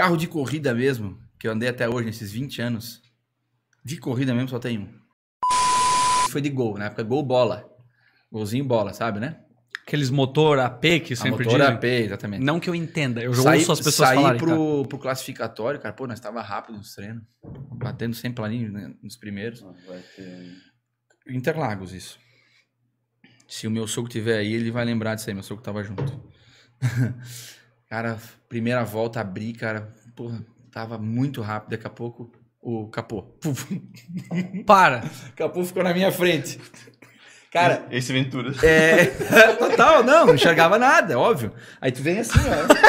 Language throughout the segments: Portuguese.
Carro de corrida mesmo, que eu andei até hoje, nesses 20 anos. De corrida mesmo só tem um. Foi de gol, na época gol bola. Golzinho bola, sabe, né? Aqueles motor AP que sempre motor dizem. AP, exatamente. Não que eu entenda, eu saí, ouço as pessoas saí falarem. Saí pro, tá? pro classificatório, cara, pô, nós tava rápido nos treinos. Batendo sem planinho né, nos primeiros. Ah, vai ter... Interlagos, isso. Se o meu sogro tiver aí, ele vai lembrar disso aí. Meu sogro tava junto. Cara, primeira volta, abri, cara, porra, tava muito rápido. Daqui a pouco, o capô. Puf. Para! O capô ficou na minha frente. Cara. Esse Ventura. É. Total, não, não enxergava nada, óbvio. Aí tu vem assim, ó.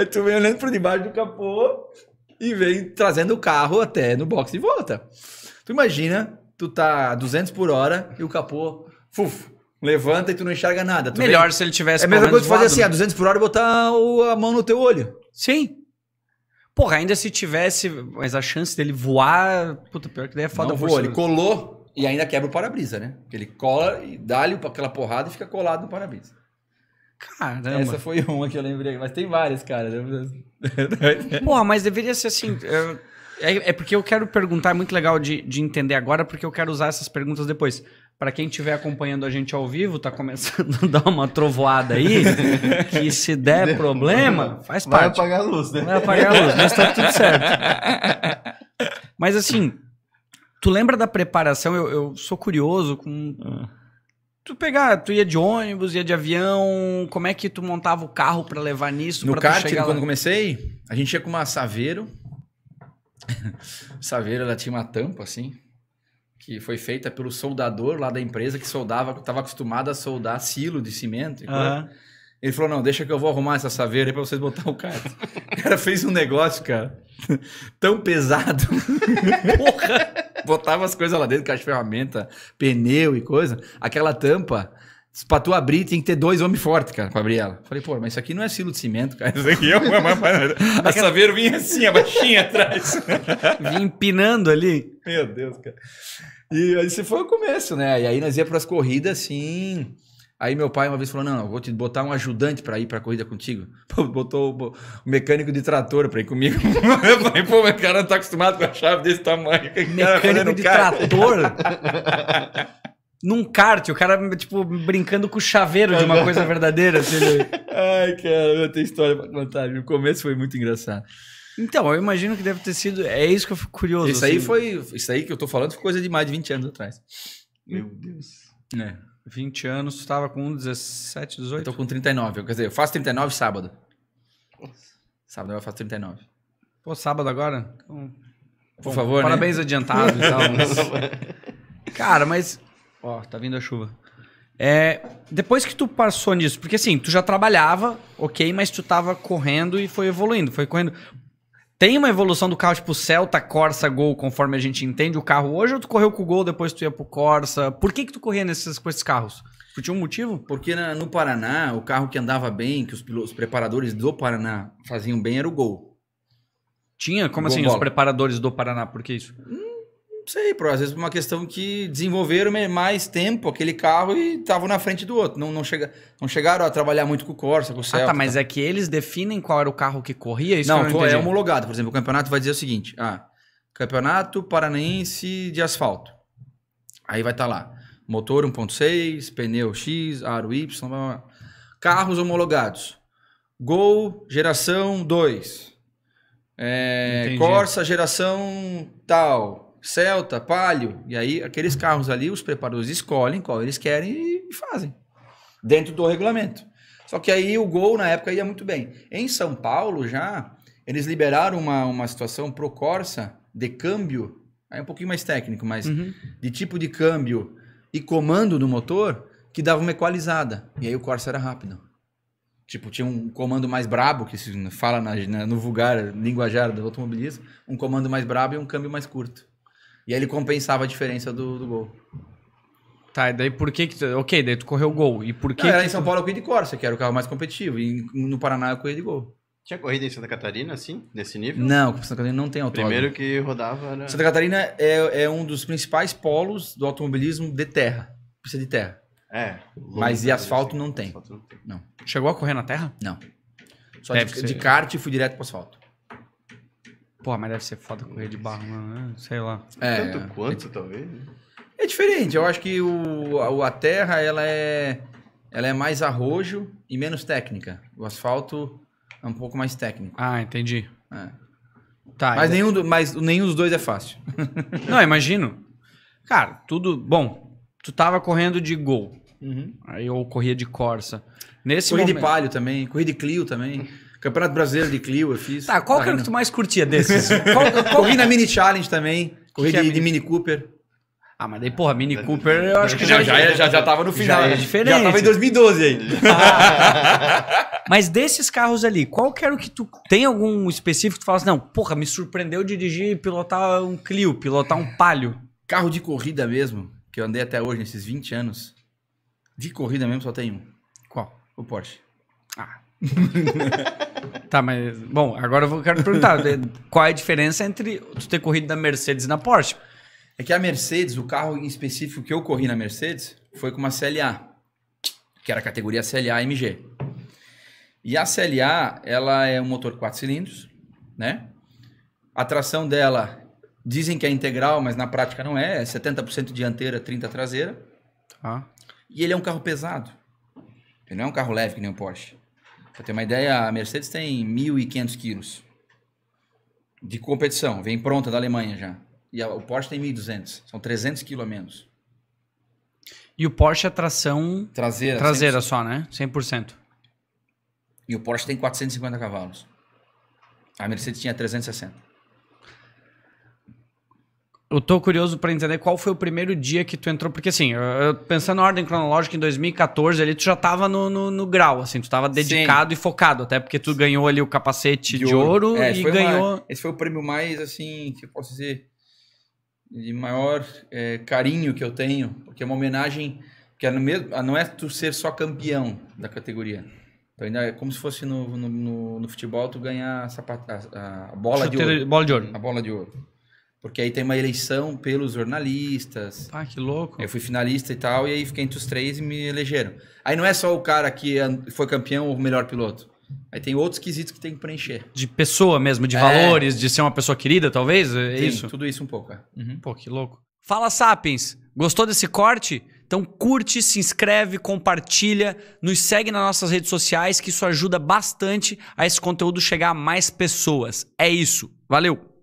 Aí tu vem olhando por debaixo do capô e vem trazendo o carro até no box de volta. Tu imagina, tu tá 200 por hora e o capô, fuf, Levanta e tu não enxerga nada. Melhor vem? se ele tivesse. É a mesma coisa de fazer assim, né? a ah, 200 por hora e botar a mão no teu olho. Sim. Porra, ainda se tivesse. Mas a chance dele voar. Puta, pior que daí é foda. Não voa, ele colou e ainda quebra o para-brisa, né? Ele cola e dá-lhe aquela porrada e fica colado no para-brisa. Caramba. Essa foi uma que eu lembrei. Mas tem várias, cara. Pô, mas deveria ser assim. É, é, porque eu quero perguntar, é muito legal de, de entender agora, porque eu quero usar essas perguntas depois. Para quem estiver acompanhando a gente ao vivo, tá começando a dar uma trovoada aí, que se der, problema, faz vai parte. Vai apagar a luz, né? Vai apagar a luz, mas tá tudo certo. Mas assim, tu lembra da preparação? Eu, eu sou curioso com... Tu pegar, tu ia de ônibus, ia de avião, como é que tu montava o carro para levar nisso? No kart, quando lá? comecei, a gente ia com uma Saveiro. Saveiro, ela tinha uma tampa assim, que foi feita pelo soldador lá da empresa que soldava, estava acostumado a soldar silo de cimento. Uhum. Ele falou: não, deixa que eu vou arrumar essa saveira aí pra vocês botar o cara. o cara fez um negócio, cara, tão pesado. Porra! Botava as coisas lá dentro, caixa de ferramenta, pneu e coisa. Aquela tampa Pra tu abrir, tem que ter dois homens fortes, cara, pra abrir ela. Falei, pô, mas isso aqui não é silo de cimento, cara. Isso aqui é uma. a Saveiro vinha assim, a baixinha atrás. vinha empinando ali. Meu Deus, cara. E aí você foi o começo, né? E aí nós ia pras corridas assim. Aí meu pai uma vez falou: Não, vou te botar um ajudante para ir pra corrida contigo. Pô, botou o, o, mecânico de trator pra ir comigo. Eu falei: Pô, meu cara não tá acostumado com a chave desse tamanho. Tá mecânico de cara? trator? num kart, o cara, tipo, brincando com o chaveiro de uma coisa verdadeira. Assim, né? Ai, cara, eu tenho história pra contar. No começo foi muito engraçado. Então, eu imagino que deve ter sido. É isso que eu fico curioso. Isso assim. aí foi. Isso aí que eu tô falando foi coisa de mais de 20 anos atrás. Meu Deus. É. 20 anos, tu tava com 17, 18? Eu tô com 39. Quer dizer, eu faço 39 sábado. Sábado eu faço 39. Pô, sábado agora? Então, por bom, favor. Né? Parabéns né? adiantado e tal. Mas... Cara, mas Ó, tá vindo a chuva. É, depois que tu passou nisso, porque assim, tu já trabalhava, ok, mas tu tava correndo e foi evoluindo, foi correndo. Tem uma evolução do carro, tipo Celta, Corsa, Gol, conforme a gente entende o carro hoje, ou tu correu com o Gol, depois tu ia pro Corsa? Por que que tu corria nesses, com esses carros? Tu tinha um motivo? Porque na, no Paraná, o carro que andava bem, que os, pilotos, os preparadores do Paraná faziam bem, era o Gol. Tinha? Como assim, os preparadores do Paraná? Por que isso? Hum, sei, por, às vezes por uma questão que desenvolveram mais tempo aquele carro e estavam na frente do outro. Não, não, chega, não chegaram a trabalhar muito com o Corsa, com o Celta. Ah, tá, mas tá. é que eles definem qual era o carro que corria? Isso não, não é homologado. Por exemplo, o campeonato vai dizer o seguinte, ah, campeonato paranaense de asfalto. Aí vai estar tá lá, motor 1.6, pneu X, aro Y, blá, blá. carros homologados. Gol, geração 2. É, Corsa, geração tal. Celta, Palio. E aí, aqueles carros ali, os preparadores escolhem qual eles querem e fazem. Dentro do regulamento. Só que aí o gol, na época, ia muito bem. Em São Paulo, já, eles liberaram uma, uma situação pro Corsa de câmbio. É um pouquinho mais técnico, mas uhum. de tipo de câmbio e comando do motor que dava uma equalizada. E aí o Corsa era rápido. Tipo, tinha um comando mais brabo, que se fala na, na, no vulgar linguajar do automobilismo, um comando mais brabo e um câmbio mais curto. E aí ele compensava a diferença do, do gol. Tá, e daí por que que... ok, daí tu correu o gol. E por que... Não, que era em São tu... Paulo eu corri de Corsa, que era o carro mais competitivo. E no Paraná eu corri de gol. Tinha corrida em Santa Catarina, assim, nesse nível? Não, Santa Catarina não tem autódromo. Primeiro que rodava era... Santa Catarina é, é um dos principais polos do automobilismo de terra. Precisa de terra. É. Mas e asfalto assim, não tem. asfalto não tem. Não. Chegou a correr na terra? Não. Só de, ser... de kart fui direto pro asfalto. Pô, mas deve ser foda correr de barro, mano. Né? Sei lá. É, Tanto é quanto, é, talvez. É diferente. Eu acho que o, a terra, ela é, ela é mais arrojo e menos técnica. O asfalto é um pouco mais técnico. Ah, entendi. É. Tá, mas, nenhum, do, mas nenhum dos dois é fácil. Não, imagino. Cara, tudo... Bom, tu tava correndo de gol. Uhum. Aí eu corria de Corsa. Nesse momento... de Palio também, corria de Clio também. Campeonato Brasileiro de Clio eu fiz. Tá, qual tá que era que tu mais curtia desses? qual, qual... Corri na Mini Challenge também. Corri de, é mini? de Mini Cooper. Ah, mas daí, porra, Mini Cooper, eu acho que já, já, já, é é, já, tava no final. Já, é diferente. já tava em 2012 aí. Ah, mas desses carros ali, qual que era o que tu. Tem algum específico que tu fala assim, não, porra, me surpreendeu dirigir, e pilotar um Clio, pilotar um Palio? Carro de corrida mesmo, que eu andei até hoje, nesses 20 anos. De corrida mesmo só tem um. Qual? O Porsche. Ah. Tá, mas. Bom, agora eu quero perguntar: é, qual é a diferença entre tu ter corrido na Mercedes e na Porsche? É que a Mercedes, o carro em específico que eu corri na Mercedes, foi com uma CLA, que era a categoria CLA MG. E a CLA, ela é um motor 4 cilindros, né? A tração dela, dizem que é integral, mas na prática não é, é 70% dianteira, 30% traseira. Ah. E ele é um carro pesado. Ele não é um carro leve que nem o Porsche. Pra ter uma ideia, a Mercedes tem 1.500 quilos de competição, vem pronta da Alemanha já. E a, o Porsche tem 1.200, são 300 quilos a menos. E o Porsche é tração traseira, traseira só, né? 100%. E o Porsche tem 450 cavalos. A Mercedes tinha 360. Eu tô curioso para entender qual foi o primeiro dia que tu entrou, porque assim, eu, pensando na ordem cronológica, em 2014 ali tu já tava no, no, no grau, assim, tu tava dedicado Sim. e focado, até porque tu ganhou ali o capacete de, de ouro, ouro é, e ganhou... Uma, esse foi o prêmio mais, assim, que eu posso dizer, de maior é, carinho que eu tenho, porque é uma homenagem que é mesmo, ah, não é tu ser só campeão da categoria, então, é como se fosse no, no, no, no futebol tu ganhar a, sapata, a, a bola de ouro. Bola de ouro. A bola de ouro. Porque aí tem uma eleição pelos jornalistas. Ah, que louco. Eu fui finalista e tal, e aí fiquei entre os três e me elegeram. Aí não é só o cara que foi campeão ou o melhor piloto. Aí tem outros quesitos que tem que preencher. De pessoa mesmo, de é. valores, de ser uma pessoa querida, talvez? É Sim, isso? tudo isso um pouco. É. Uhum. Pô, que louco. Fala, Sapiens! Gostou desse corte? Então curte, se inscreve, compartilha, nos segue nas nossas redes sociais, que isso ajuda bastante a esse conteúdo chegar a mais pessoas. É isso. Valeu!